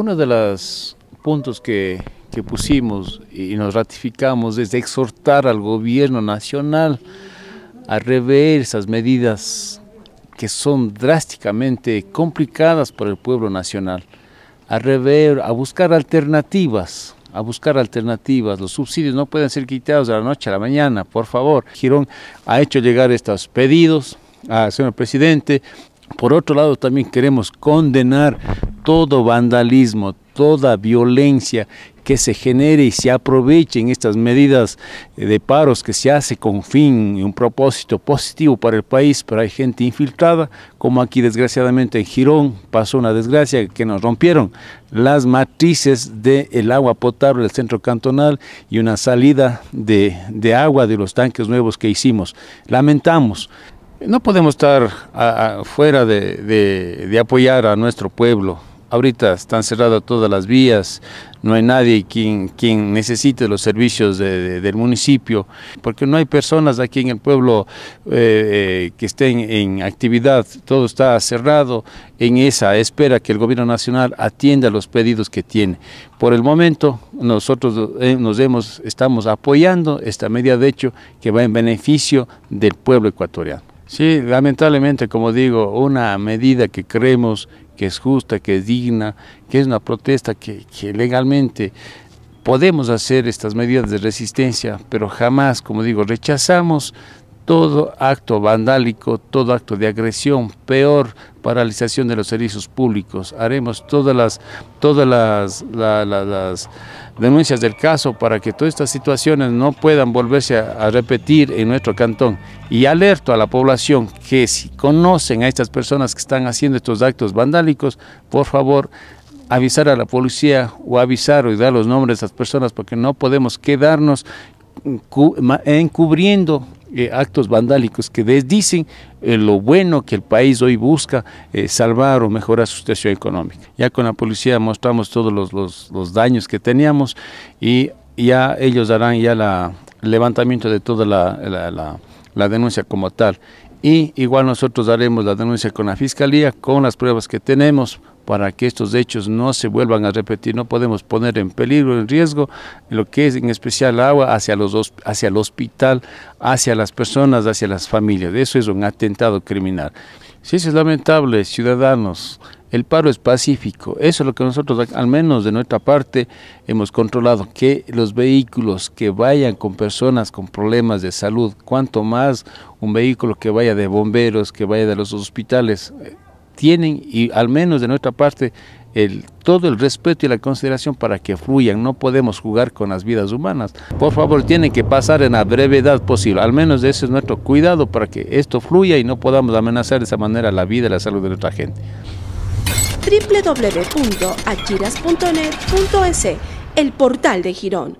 Uno de los puntos que, pusimos y nos ratificamos es de exhortar al gobierno nacional a rever esas medidas que son drásticamente complicadas para el pueblo nacional, a rever, a buscar alternativas, a buscar alternativas. Los subsidios no pueden ser quitados de la noche a la mañana, por favor. Girón ha hecho llegar estos pedidos al señor presidente, por otro lado, también queremos condenar todo vandalismo, toda violencia que se genere y se en estas medidas de paros que se hace con fin y un propósito positivo para el país, pero hay gente infiltrada, como aquí desgraciadamente en Girón pasó una desgracia que nos rompieron las matrices del agua potable del centro cantonal y una salida de, de agua de los tanques nuevos que hicimos. Lamentamos. No podemos estar fuera de, apoyar a nuestro pueblo. Ahorita están cerradas todas las vías, no hay nadie quien, quien necesite los servicios del municipio, porque no hay personas aquí en el pueblo eh, eh, que estén en actividad, todo está cerrado en esa espera que el gobierno nacional atienda los pedidos que tiene. Por el momento nosotros eh, nos hemos, estamos apoyando esta medida de hecho que va en beneficio del pueblo ecuatoriano. Sí, lamentablemente, como digo, una medida que creemos que es justa, que es digna, que es una protesta que, legalmente podemos hacer estas medidas de resistencia, pero jamás, como digo, rechazamos todo acto vandálico, todo acto de agresión, peor paralización de los servicios públicos. Haremos todas las, todas las, denuncias del caso para que todas estas situaciones no puedan volverse a, repetir en nuestro cantón. Y alerto a la población que si conocen a estas personas que están haciendo estos actos vandálicos, por favor avisar a la policía o avisar o dar los nombres a estas personas porque no podemos quedarnos encubriendo eh, actos vandálicos que desdicen eh, lo bueno que el país hoy busca eh, salvar o mejorar su situación económica. Ya con la policía mostramos todos los, daños que teníamos y ya ellos harán ya el levantamiento de toda la denuncia como tal y igual nosotros daremos la denuncia con la Fiscalía, con las pruebas que tenemos para que estos hechos no se vuelvan a repetir. No podemos poner en peligro, en riesgo, lo que es en especial el agua hacia, los, hacia el hospital, hacia las personas, hacia las familias. Eso es un atentado criminal. Si sí, eso es lamentable, ciudadanos, el paro es pacífico. Eso es lo que nosotros, al menos de nuestra parte, hemos controlado, que los vehículos que vayan con personas con problemas de salud, cuanto más un vehículo que vaya de bomberos, que vaya de los hospitales, eh, tienen, y al menos de nuestra parte, el, todo el respeto y la consideración para que fluyan. No podemos jugar con las vidas humanas. Por favor, tienen que pasar en la brevedad posible. Al menos ese es nuestro cuidado para que esto fluya y no podamos amenazar de esa manera la vida y la salud de nuestra gente www.achiras.net.es, el portal de Girón.